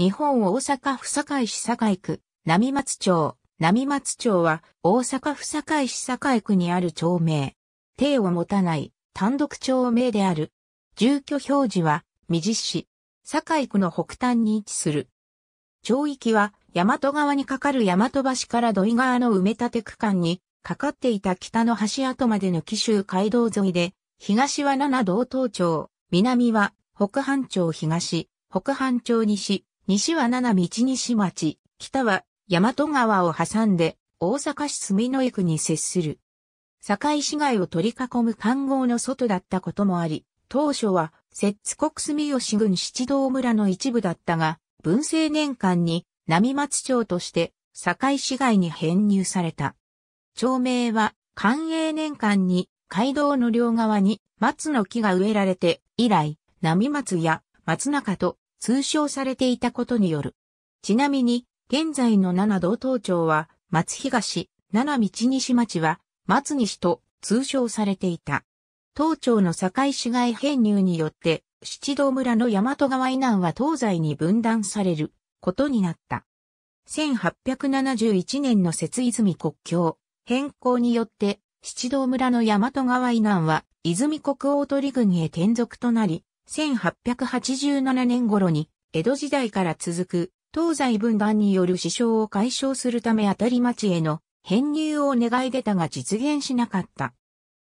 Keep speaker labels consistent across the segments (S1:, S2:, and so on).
S1: 日本大阪府堺市堺区、並松町、並松町は大阪府堺市堺区にある町名。定を持たない単独町名である。住居表示は、未実市、堺区の北端に位置する。町域は、大和川に架かる大和橋から土井川の埋め立て区間に、かかっていた北の橋跡までの紀州街道沿いで、東は七道東町、南は北半町東、北半町西、西は七道西町、北は大和川を挟んで大阪市住江駅に接する。堺市街を取り囲む官号の外だったこともあり、当初は、摂津国住吉郡七道村の一部だったが、文政年間に、並松町として、堺市街に編入された。町名は、寛永年間に、街道の両側に松の木が植えられて、以来、並松や松中と通称されていたことによる。ちなみに、現在の七道東町は、松東、七道西町は、松西と通称されていた。東町の境市街編入によって、七道村の大和川以南は東西に分断されることになった。1871年の節泉国境変更によって、七道村の大和川以南は、泉国大鳥郡へ転属となり、1887年頃に、江戸時代から続く、東西分断による支障を解消するため当たり町への編入を願い出たが実現しなかった。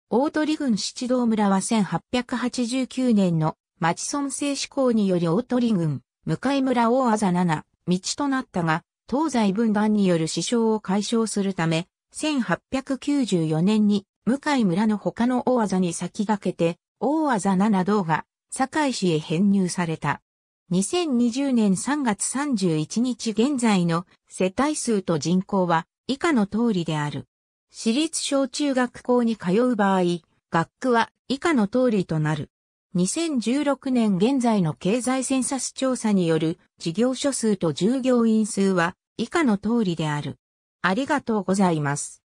S1: 大鳥郡七道村は1889年の町村制施行により大鳥郡、向井村大あざ道となったが、東西分断による支障を解消するため、1894年に向井村の他の大あざに先駆けて、大あざ道が堺市へ編入された。2020年3月31日現在の世帯数と人口は以下の通りである。私立小中学校に通う場合、学区は以下の通りとなる。2016年現在の経済センサス調査による事業所数と従業員数は以下の通りである。ありがとうございます。